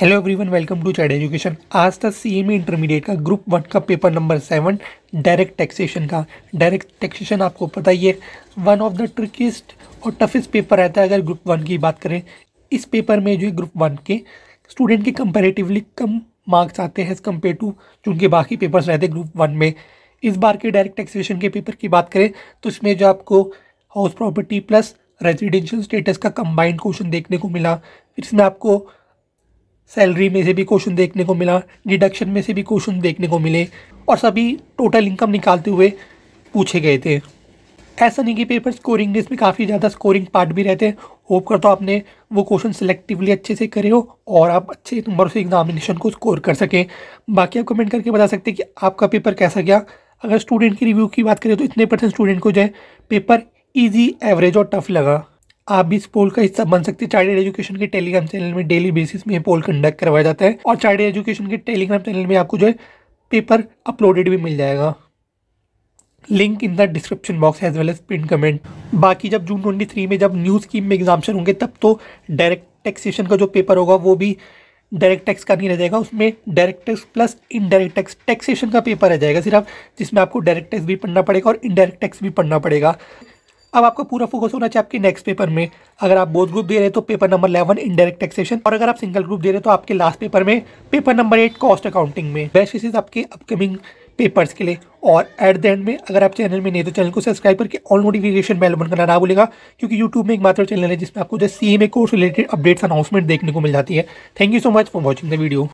hello everyone welcome to child education आज तक C M intermediate का ग्रुप वन का paper number seven direct taxation का direct taxation आपको पता ही है वन ऑफ द ट्रिकेस्ट और टफेस्ट पेपर रहता है अगर ग्रुप वन की बात करें इस पेपर में जो है ग्रुप वन के स्टूडेंट के कंपेरेटिवली कम मार्क्स आते हैं एज़ कम्पेयर टू चूँकि बाकी पेपर्स रहते हैं ग्रुप वन में इस बार के डायरेक्ट टैक्सेशन के पेपर की बात करें तो इसमें जो आपको house property plus residential status का कंबाइंड क्वेश्चन देखने को मिला इसमें आपको सैलरी में से भी क्वेश्चन देखने को मिला डिडक्शन में से भी क्वेश्चन देखने को मिले और सभी टोटल इनकम निकालते हुए पूछे गए थे ऐसा नहीं कि पेपर स्कोरिंग में इसमें काफ़ी ज़्यादा स्कोरिंग पार्ट भी रहते हैं होप करता तो आपने वो क्वेश्चन सेलेक्टिवली अच्छे से करे हो और आप अच्छे नंबर से एग्जामिनेशन को स्कोर कर सकें बाकी आप कमेंट करके बता सकते हैं कि आपका पेपर कैसा गया अगर स्टूडेंट की रिव्यू की बात करें तो इतने परसेंट स्टूडेंट को जो है पेपर ईजी एवरेज और टफ लगा आप भी इस पोल का हिस्सा बन सकते हैं चाइल्ड एजुकेशन के टेलीग्राम चैनल में डेली बेसिस में पोल कंडक्ट करवाया जाता है और चाइल्ड एजुकेशन के टेलीग्राम चैनल में आपको जो है पेपर अपलोडेड भी मिल जाएगा link in the description box as well as pin comment बाकी जब जून ट्वेंटी थ्री में जब न्यू स्कीम में एग्जामेशन होंगे तब तो डायरेक्ट टैक्सेशन का जो पेपर होगा वो भी डायरेक्ट टैक्स का नहीं रह जाएगा उसमें direct tax plus indirect tax taxation का पेपर रह जाएगा सिर्फ जिसमें आपको डायरेक्ट टैक्स भी पढ़ना पड़ेगा और इनडायरेक्ट टैक्स भी पढ़ना पड़ेगा अब आपको पूरा फोकस होना चाहिए आपके नेक्स्ट पेपर में अगर आप बोथ ग्रुप दे रहे हैं तो paper number eleven indirect taxation और अगर आप सिंगल ग्रुप दे रहे हैं तो आपके लास्ट पेपर में paper number eight cost accounting में बेस्ट विशेष आपके अपकमिंग पेपर्स के लिए और एट द एंड में अगर आप चैनल में नहीं तो चैनल को सब्सक्राइब करके ऑल नोटिफिकेशन बेल बटन करना ना भूलेगा क्योंकि यूट्यूब में एक मात्र चैनल है जिसमें आपको जैसे C A course related updates announcement देखने को मिल जाती है thank you so much for watching the video